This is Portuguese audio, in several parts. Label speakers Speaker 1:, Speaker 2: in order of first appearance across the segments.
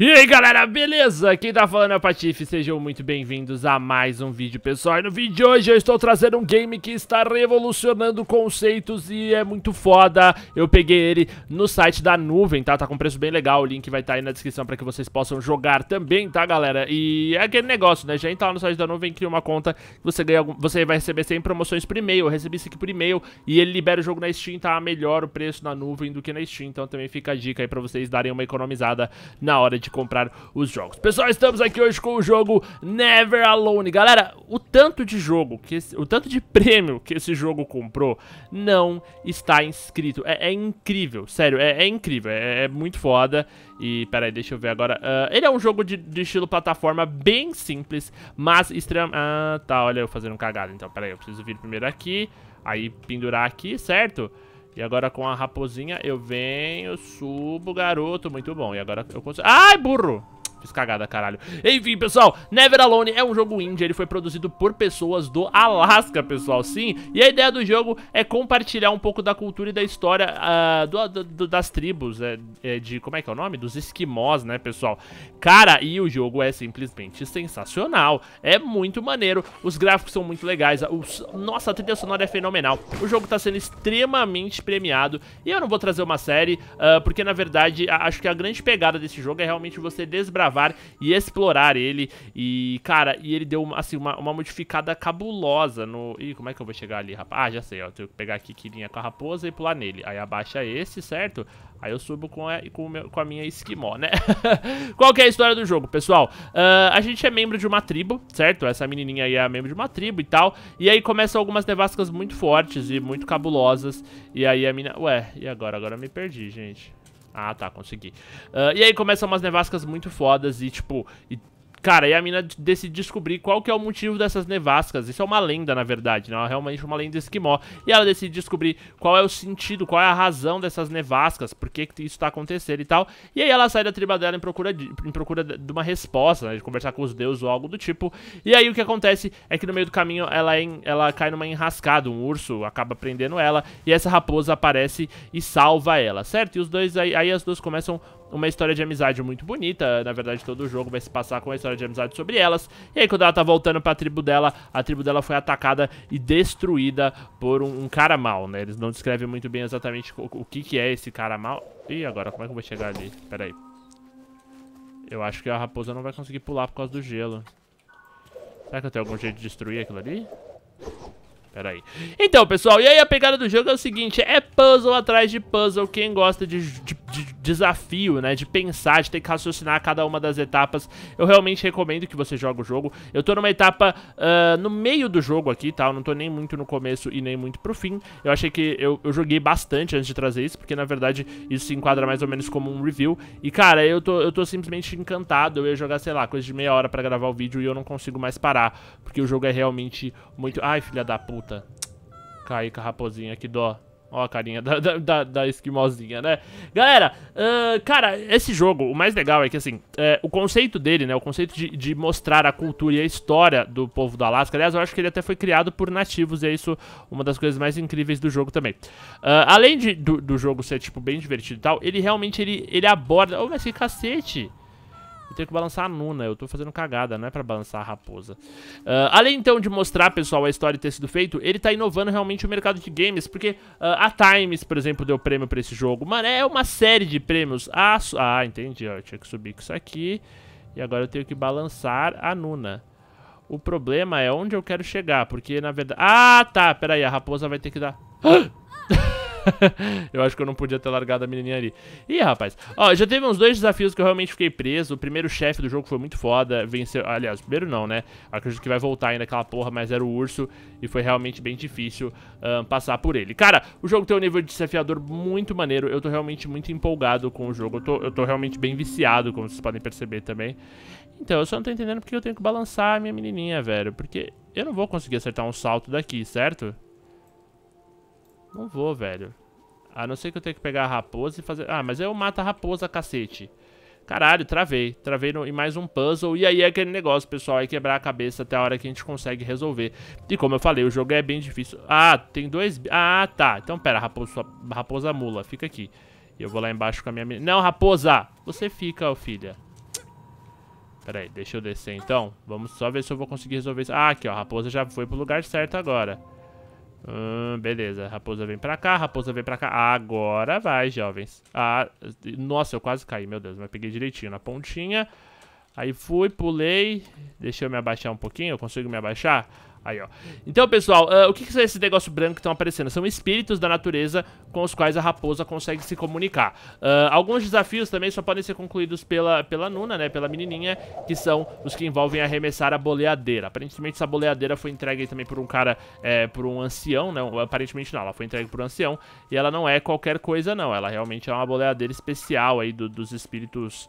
Speaker 1: E aí galera, beleza? Quem tá falando é o Patife, sejam muito bem-vindos a mais um vídeo pessoal E no vídeo de hoje eu estou trazendo um game que está revolucionando conceitos e é muito foda Eu peguei ele no site da nuvem, tá? Tá com preço bem legal, o link vai estar tá aí na descrição pra que vocês possam jogar também, tá galera? E é aquele negócio, né? Já entra lá no site da nuvem, cria uma conta, você ganha algum... você vai receber 100 promoções por e-mail Eu recebi isso aqui por e-mail e ele libera o jogo na Steam, tá melhor o preço na nuvem do que na Steam Então também fica a dica aí pra vocês darem uma economizada na hora de realmente comprar os jogos. Pessoal, estamos aqui hoje com o jogo Never Alone. Galera, o tanto de jogo, que esse, o tanto de prêmio que esse jogo comprou não está inscrito. É, é incrível, sério, é, é incrível, é, é, muito foda. E, peraí, deixa eu ver agora. Uh, ele é um jogo de, de, estilo plataforma bem simples, mas extremamente... Ah, tá, olha eu fazendo um cagado, então, peraí, eu preciso vir primeiro aqui, aí pendurar aqui, Certo? E agora com a raposinha eu venho, subo, garoto. Muito bom. E agora eu consigo... Ai, burro! Fiz cagada, caralho. Enfim, pessoal, Never Alone é um jogo indie, ele foi produzido por pessoas do Alasca, pessoal, sim. E a ideia do jogo é compartilhar um pouco da cultura e da história uh, do, do, das tribos, é, é, de, como é que é o nome? Dos esquimós, né, pessoal? Cara, e o jogo é simplesmente sensacional, é muito maneiro, os gráficos são muito legais, os, nossa, a trilha sonora é fenomenal. O jogo tá sendo extremamente premiado e eu não vou trazer uma série, uh, porque na verdade acho que a grande pegada desse jogo é realmente você desbravar e explorar ele. E, cara, e ele deu assim, uma, uma modificada cabulosa no. Ih, como é que eu vou chegar ali, rapaz? Ah, já sei, ó. Tenho que pegar aqui linha com a raposa e pular nele. Aí abaixa esse, certo? Aí eu subo com a, com, meu, com a minha esquimó, né? Qual que é a história do jogo, pessoal? Uh, a gente é membro de uma tribo, certo? Essa menininha aí é membro de uma tribo e tal. E aí começam algumas nevascas muito fortes e muito cabulosas. E aí a mina... Ué, e agora? Agora eu me perdi, gente. Ah, tá, consegui. Uh, e aí começam umas nevascas muito fodas e, tipo, e Cara, e a mina decide descobrir qual que é o motivo dessas nevascas. Isso é uma lenda, na verdade, né? É realmente uma lenda esquimó. E ela decide descobrir qual é o sentido, qual é a razão dessas nevascas, por que, que isso tá acontecendo e tal. E aí ela sai da tribo dela em procura de, em procura de uma resposta, né? De conversar com os deuses ou algo do tipo. E aí o que acontece é que no meio do caminho ela, é em, ela cai numa enrascada. Um urso acaba prendendo ela e essa raposa aparece e salva ela, certo? E os dois aí, aí as duas começam uma história de amizade muito bonita. Na verdade, todo o jogo vai se passar com uma história de amizade sobre elas. E aí, quando ela tá voltando pra tribo dela, a tribo dela foi atacada e destruída por um, um cara mal, né? Eles não descrevem muito bem exatamente o, o, que, que é esse cara mal. Ih, agora, como é que eu vou chegar ali? Pera aí. Eu acho que a raposa não vai conseguir pular por causa do gelo. Será que eu tenho algum jeito de destruir aquilo ali? Pera aí. Então, pessoal, e aí a pegada do jogo é o seguinte, é puzzle atrás de puzzle. Quem gosta de, de de desafio, né? De pensar, de ter que raciocinar cada uma das etapas. Eu realmente recomendo que você jogue o jogo. Eu tô numa etapa uh, no meio do jogo aqui, tá? Eu não tô nem muito no começo e nem muito pro fim. Eu achei que eu, eu joguei bastante antes de trazer isso, porque na verdade isso se enquadra mais ou menos como um review. E cara, eu tô, eu tô simplesmente encantado. Eu ia jogar, sei lá, coisa de meia hora pra gravar o vídeo e eu não consigo mais parar, porque o jogo é realmente muito... Ai, filha da puta. cai, com a raposinha, que dó. Ó a carinha da, da, da, da esquimosinha, né? Galera, uh, cara, esse jogo, o mais legal é que, assim, é, o conceito dele, né? O conceito de, de, mostrar a cultura e a história do povo do Alasca. Aliás, eu acho que ele até foi criado por nativos e é isso uma das coisas mais incríveis do jogo também. Uh, além de, do, do, jogo ser, tipo, bem divertido e tal, ele realmente, ele, ele aborda... Ô, oh, mas que cacete! Eu tenho que balançar a Nuna, eu tô fazendo cagada, não é pra balançar a raposa. Uh, além então de mostrar, pessoal, a história ter sido feito, ele tá inovando realmente o mercado de games, porque uh, a Times, por exemplo, deu prêmio pra esse jogo. Mano, é uma série de prêmios. Ah, ah entendi, ó, eu tinha que subir com isso aqui. E agora eu tenho que balançar a Nuna. O problema é onde eu quero chegar, porque na verdade... Ah, tá, peraí, a raposa vai ter que dar... Ah! eu acho que eu não podia ter largado a menininha ali. Ih, rapaz. Ó, já teve uns dois desafios que eu realmente fiquei preso. O primeiro chefe do jogo foi muito foda. Venceu. Aliás, o primeiro não, né? Acredito que vai voltar ainda aquela porra, mas era o urso. E foi realmente bem difícil um, passar por ele. Cara, o jogo tem um nível de desafiador muito maneiro. Eu tô realmente muito empolgado com o jogo. Eu tô, eu tô realmente bem viciado, como vocês podem perceber também. Então, eu só não tô entendendo porque eu tenho que balançar a minha menininha, velho. Porque eu não vou conseguir acertar um salto daqui, certo? Não vou, velho. A não ser que eu tenha que pegar a raposa e fazer... Ah, mas eu mato a raposa, cacete. Caralho, travei. Travei no, em mais um puzzle. E aí é aquele negócio, pessoal. É quebrar a cabeça até a hora que a gente consegue resolver. E como eu falei, o jogo é bem difícil. Ah, tem dois... Ah, tá. Então, pera. Raposa, raposa mula. Fica aqui. Eu vou lá embaixo com a minha... Não, raposa! Você fica, filha. Pera aí, deixa eu descer então. Vamos só ver se eu vou conseguir resolver isso. Ah, aqui, ó. A raposa já foi pro lugar certo agora. Hum, beleza, raposa vem pra cá, raposa vem pra cá. Agora vai, jovens. Ah, nossa, eu quase caí, meu Deus, mas peguei direitinho na pontinha. Aí fui, pulei. Deixa eu me abaixar um pouquinho. Eu consigo me abaixar? Aí, ó. Então, pessoal, uh, o que, que são esses negócios brancos que estão aparecendo? São espíritos da natureza com os quais a raposa consegue se comunicar. Uh, alguns desafios também só podem ser concluídos pela, pela Nuna, né? Pela menininha, que são os que envolvem arremessar a boleadeira. Aparentemente, essa boleadeira foi entregue também por um cara, é, por um ancião, né? Aparentemente não, ela foi entregue por um ancião. E ela não é qualquer coisa, não. Ela realmente é uma boleadeira especial aí do, dos espíritos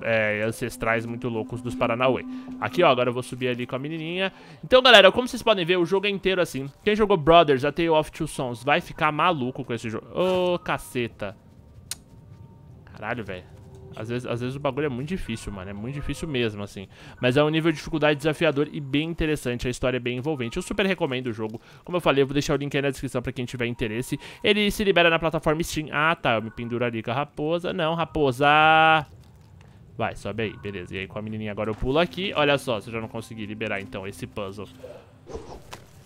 Speaker 1: é, ancestrais muito loucos dos Paranauê. Aqui, ó, agora eu vou subir ali com a menininha. Então, galera, como vocês podem ver, o jogo é inteiro assim. Quem jogou Brothers, A Tale of Two Sons, vai ficar maluco com esse jogo. Ô, oh, caceta. Caralho, velho. Às vezes, às vezes o bagulho é muito difícil, mano. É muito difícil mesmo, assim. Mas é um nível de dificuldade desafiador e bem interessante. A história é bem envolvente. Eu super recomendo o jogo. Como eu falei, eu vou deixar o link aí na descrição pra quem tiver interesse. Ele se libera na plataforma Steam. Ah, tá. Eu me penduro ali com a raposa. Não, raposa... Vai, sobe aí, beleza. E aí com a menininha agora eu pulo aqui. Olha só, se eu já não consegui liberar então esse puzzle.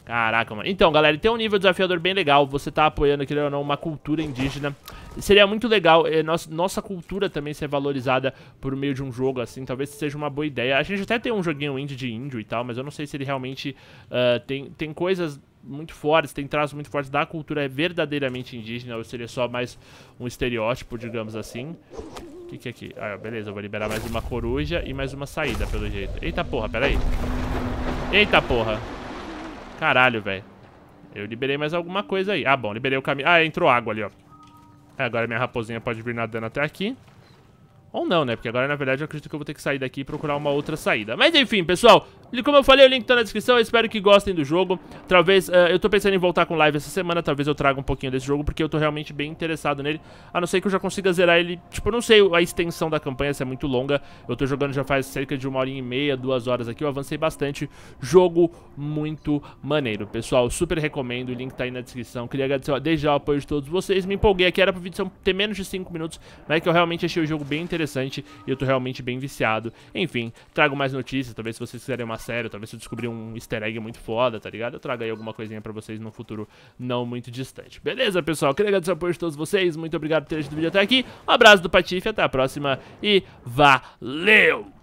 Speaker 1: Caraca, mano. Então, galera, tem um nível desafiador bem legal. Você tá apoiando, querendo ou não, uma cultura indígena. Seria muito legal eh, nossa, nossa cultura também ser valorizada por meio de um jogo, assim. Talvez seja uma boa ideia. A gente até tem um joguinho indie de índio e tal, mas eu não sei se ele realmente uh, tem, tem coisas muito fortes, tem traços muito fortes da cultura verdadeiramente indígena, ou seria só mais um estereótipo, digamos assim que que é aqui? Ah, beleza, eu vou liberar mais uma coruja e mais uma saída, pelo jeito. Eita porra, pera aí. Eita porra. Caralho, velho. Eu liberei mais alguma coisa aí. Ah, bom, liberei o caminho. Ah, entrou água ali, ó. É, agora minha raposinha pode vir nadando até aqui. Ou não, né? Porque agora, na verdade, eu acredito que eu vou ter que sair daqui e procurar uma outra saída. Mas, enfim, pessoal, como eu falei, o link tá na descrição, eu espero que gostem do jogo. Talvez, uh, eu tô pensando em voltar com live essa semana, talvez eu traga um pouquinho desse jogo, porque eu tô realmente bem interessado nele. A não ser que eu já consiga zerar ele, tipo, eu não sei a extensão da campanha, se é muito longa. Eu tô jogando já faz cerca de uma hora e meia, duas horas aqui, eu avancei bastante. Jogo muito maneiro. Pessoal, super recomendo, o link tá aí na descrição. Queria agradecer desde já o apoio de todos vocês. Me empolguei aqui, era pro vídeo ter menos de 5 minutos, mas é que eu realmente achei o jogo bem interessante e eu tô realmente bem viciado. Enfim, trago mais notícias, talvez se vocês quiserem uma sério, talvez se eu descobrir um easter egg muito foda, tá ligado? Eu trago aí alguma coisinha pra vocês num futuro não muito distante. Beleza, pessoal? Queria agradecer o apoio de todos vocês, muito obrigado por ter assistido o vídeo até aqui. Um abraço do Patife, até a próxima e valeu!